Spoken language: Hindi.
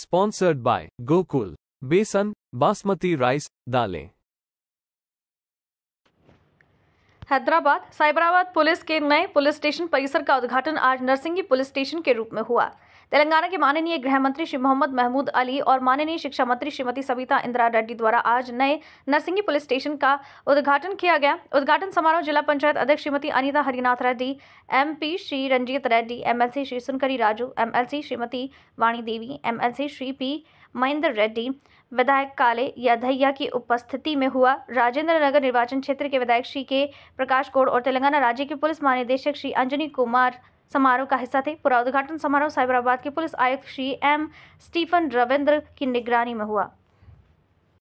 Sponsored by Gokul, Besan, Basmati Rice, Dale. Hyderabad Cyberabad police के नए पुलिस स्टेशन परिसर का उद्घाटन आज नरसिंगी पुलिस स्टेशन के रूप में हुआ तेलंगाना के माननीय गृह मंत्री श्री मोहम्मद महमूद अली और माननीय शिक्षा मंत्री श्रीमती सविता इंदिरा रेड्डी द्वारा आज नए नरसिंगी पुलिस स्टेशन का उद्घाटन किया गया उद्घाटन समारोह जिला पंचायत अध्यक्ष Shrimati Anita Harinath Reddy MP Shri Ranjith Reddy MLC Shri Sunkari Raju MLC Shrimati Vani Devi MLC Shri P Mahender Reddy विधायक काले यादहिया की उपस्थिति में हुआ राजेंद्र नगर निर्वाचन क्षेत्र के विधायक श्री के प्रकाश गौड़ और तेलंगाना राज्य के पुलिस महानिदेशक श्री अंजनी कुमार समारोह का हिस्सा थे पूरा उद्घाटन समारोह साइबराबाद के पुलिस आयुक्त श्री एम स्टीफन रविंद्र की निगरानी में हुआ